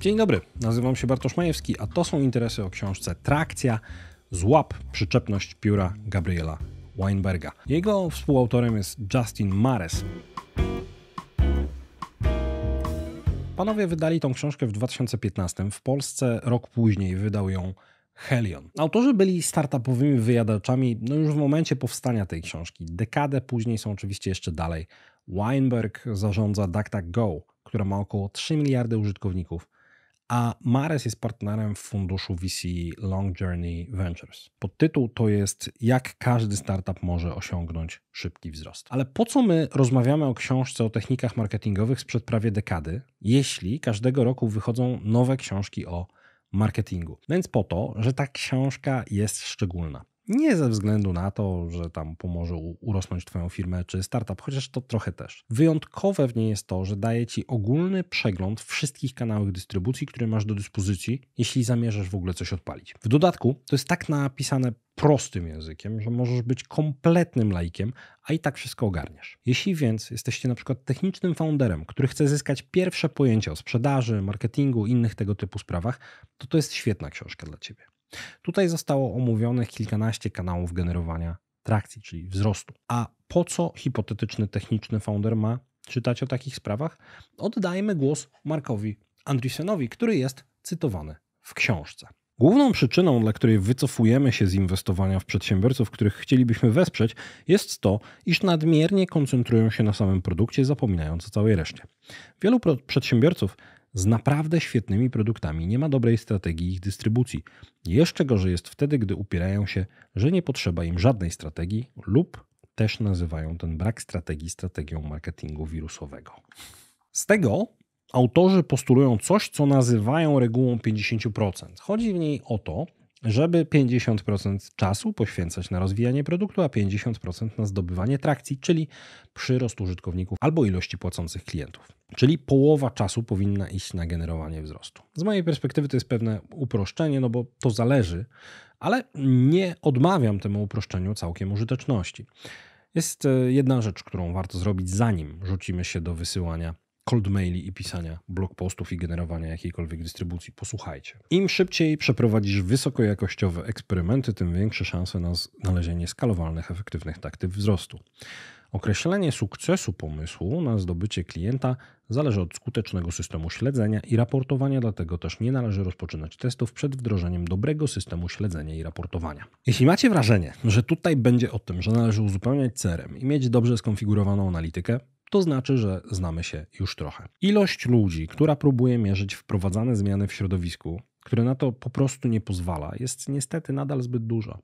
Dzień dobry, nazywam się Bartosz Majewski, a to są interesy o książce Trakcja, złap, przyczepność pióra Gabriela Weinberga. Jego współautorem jest Justin Mares. Panowie wydali tą książkę w 2015, w Polsce rok później wydał ją Helion. Autorzy byli startupowymi wyjadaczami no już w momencie powstania tej książki. Dekadę później są oczywiście jeszcze dalej. Weinberg zarządza DuckDuckGo, która ma około 3 miliardy użytkowników a Mares jest partnerem w funduszu VC Long Journey Ventures. Pod tytuł to jest Jak każdy startup może osiągnąć szybki wzrost. Ale po co my rozmawiamy o książce o technikach marketingowych sprzed prawie dekady, jeśli każdego roku wychodzą nowe książki o marketingu? Więc po to, że ta książka jest szczególna. Nie ze względu na to, że tam pomoże urosnąć Twoją firmę czy startup, chociaż to trochę też. Wyjątkowe w niej jest to, że daje Ci ogólny przegląd wszystkich kanałów dystrybucji, które masz do dyspozycji, jeśli zamierzasz w ogóle coś odpalić. W dodatku to jest tak napisane prostym językiem, że możesz być kompletnym laikiem, a i tak wszystko ogarniesz. Jeśli więc jesteście na przykład technicznym founderem, który chce zyskać pierwsze pojęcie o sprzedaży, marketingu, innych tego typu sprawach, to to jest świetna książka dla Ciebie. Tutaj zostało omówionych kilkanaście kanałów generowania trakcji, czyli wzrostu. A po co hipotetyczny techniczny founder ma czytać o takich sprawach? Oddajmy głos Markowi Andrisenowi, który jest cytowany w książce. Główną przyczyną, dla której wycofujemy się z inwestowania w przedsiębiorców, których chcielibyśmy wesprzeć, jest to, iż nadmiernie koncentrują się na samym produkcie, zapominając o całej reszcie. Wielu przedsiębiorców z naprawdę świetnymi produktami nie ma dobrej strategii ich dystrybucji. Jeszcze gorzej jest wtedy, gdy upierają się, że nie potrzeba im żadnej strategii lub też nazywają ten brak strategii strategią marketingu wirusowego. Z tego autorzy postulują coś, co nazywają regułą 50%. Chodzi w niej o to, żeby 50% czasu poświęcać na rozwijanie produktu, a 50% na zdobywanie trakcji, czyli przyrost użytkowników albo ilości płacących klientów. Czyli połowa czasu powinna iść na generowanie wzrostu. Z mojej perspektywy to jest pewne uproszczenie, no bo to zależy, ale nie odmawiam temu uproszczeniu całkiem użyteczności. Jest e, jedna rzecz, którą warto zrobić, zanim rzucimy się do wysyłania cold maili i pisania blog postów i generowania jakiejkolwiek dystrybucji. Posłuchajcie. Im szybciej przeprowadzisz wysokojakościowe eksperymenty, tym większe szanse na znalezienie skalowalnych, efektywnych taktyk wzrostu. Określenie sukcesu pomysłu na zdobycie klienta zależy od skutecznego systemu śledzenia i raportowania, dlatego też nie należy rozpoczynać testów przed wdrożeniem dobrego systemu śledzenia i raportowania. Jeśli macie wrażenie, że tutaj będzie o tym, że należy uzupełniać CRM i mieć dobrze skonfigurowaną analitykę, to znaczy, że znamy się już trochę. Ilość ludzi, która próbuje mierzyć wprowadzane zmiany w środowisku, które na to po prostu nie pozwala, jest niestety nadal zbyt duża.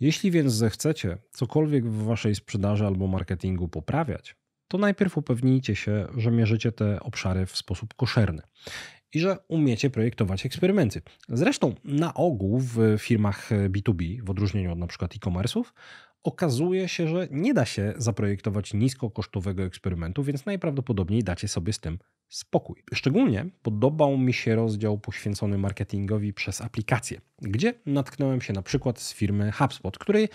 Jeśli więc zechcecie cokolwiek w waszej sprzedaży albo marketingu poprawiać, to najpierw upewnijcie się, że mierzycie te obszary w sposób koszerny i że umiecie projektować eksperymenty. Zresztą na ogół w firmach B2B, w odróżnieniu od np. e-commerce'ów, okazuje się, że nie da się zaprojektować niskokosztowego eksperymentu, więc najprawdopodobniej dacie sobie z tym spokój. Szczególnie podobał mi się rozdział poświęcony marketingowi przez aplikacje, gdzie natknąłem się na przykład z firmy HubSpot, której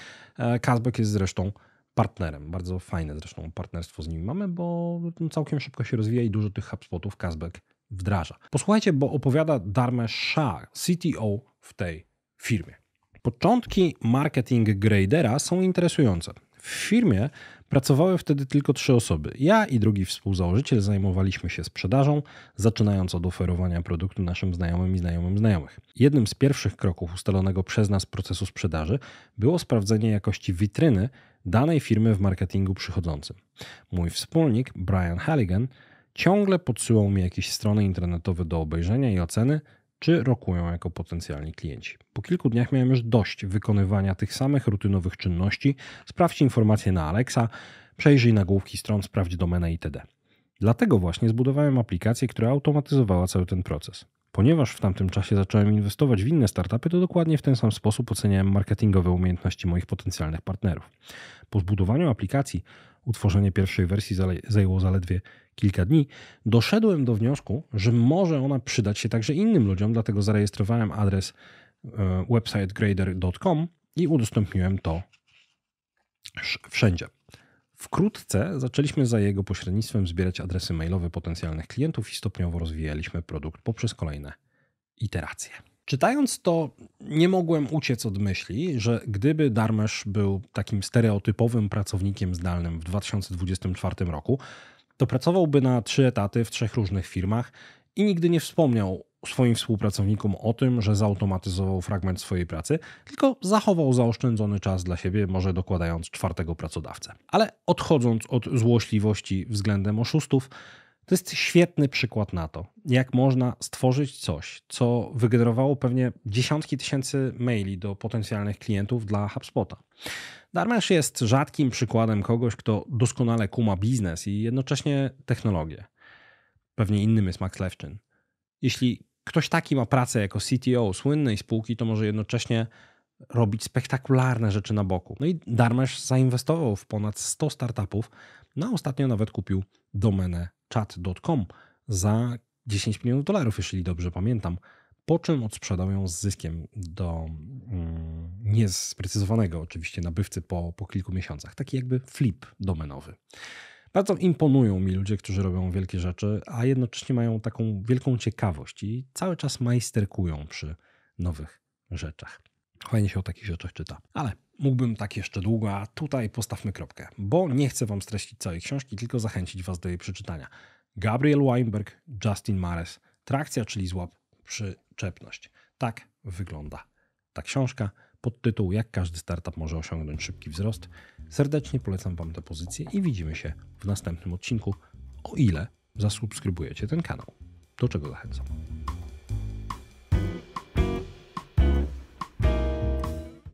Kazbek e, jest zresztą partnerem. Bardzo fajne zresztą partnerstwo z nimi mamy, bo całkiem szybko się rozwija i dużo tych HubSpotów Kazbek wdraża. Posłuchajcie, bo opowiada Darmesh Shah, CTO w tej firmie. Początki marketing gradera są interesujące. W firmie pracowały wtedy tylko trzy osoby. Ja i drugi współzałożyciel zajmowaliśmy się sprzedażą, zaczynając od oferowania produktu naszym znajomym i znajomym znajomych. Jednym z pierwszych kroków ustalonego przez nas procesu sprzedaży było sprawdzenie jakości witryny danej firmy w marketingu przychodzącym. Mój wspólnik Brian Halligan ciągle podsyłał mi jakieś strony internetowe do obejrzenia i oceny, czy rokują jako potencjalni klienci. Po kilku dniach miałem już dość wykonywania tych samych rutynowych czynności. Sprawdź informacje na Alexa, przejrzyj nagłówki stron, sprawdź domenę itd. Dlatego właśnie zbudowałem aplikację, która automatyzowała cały ten proces. Ponieważ w tamtym czasie zacząłem inwestować w inne startupy, to dokładnie w ten sam sposób oceniałem marketingowe umiejętności moich potencjalnych partnerów. Po zbudowaniu aplikacji Utworzenie pierwszej wersji zajęło zaledwie kilka dni. Doszedłem do wniosku, że może ona przydać się także innym ludziom, dlatego zarejestrowałem adres e, websitegrader.com i udostępniłem to wszędzie. Wkrótce zaczęliśmy za jego pośrednictwem zbierać adresy mailowe potencjalnych klientów i stopniowo rozwijaliśmy produkt poprzez kolejne iteracje. Czytając to, nie mogłem uciec od myśli, że gdyby Darmesz był takim stereotypowym pracownikiem zdalnym w 2024 roku, to pracowałby na trzy etaty w trzech różnych firmach i nigdy nie wspomniał swoim współpracownikom o tym, że zautomatyzował fragment swojej pracy, tylko zachował zaoszczędzony czas dla siebie, może dokładając czwartego pracodawcę. Ale odchodząc od złośliwości względem oszustów, to jest świetny przykład na to, jak można stworzyć coś, co wygenerowało pewnie dziesiątki tysięcy maili do potencjalnych klientów dla HubSpota. Darmesh jest rzadkim przykładem kogoś, kto doskonale kuma biznes i jednocześnie technologię. Pewnie innym jest Max Lewczyn. Jeśli ktoś taki ma pracę jako CTO słynnej spółki, to może jednocześnie robić spektakularne rzeczy na boku. No i Darmesh zainwestował w ponad 100 startupów, no a ostatnio nawet kupił domenę chat.com za 10 milionów dolarów, jeśli dobrze pamiętam, po czym odsprzedał ją z zyskiem do mm, niesprecyzowanego oczywiście nabywcy po, po kilku miesiącach. Taki jakby flip domenowy. Bardzo imponują mi ludzie, którzy robią wielkie rzeczy, a jednocześnie mają taką wielką ciekawość i cały czas majsterkują przy nowych rzeczach. Fajnie się o takich rzeczach czyta. Ale mógłbym tak jeszcze długo, a tutaj postawmy kropkę, bo nie chcę Wam streścić całej książki, tylko zachęcić Was do jej przeczytania. Gabriel Weinberg, Justin Mares. Trakcja, czyli złap przyczepność. Tak wygląda ta książka pod tytuł Jak każdy startup może osiągnąć szybki wzrost. Serdecznie polecam Wam tę pozycję i widzimy się w następnym odcinku, o ile zasubskrybujecie ten kanał. Do czego zachęcam.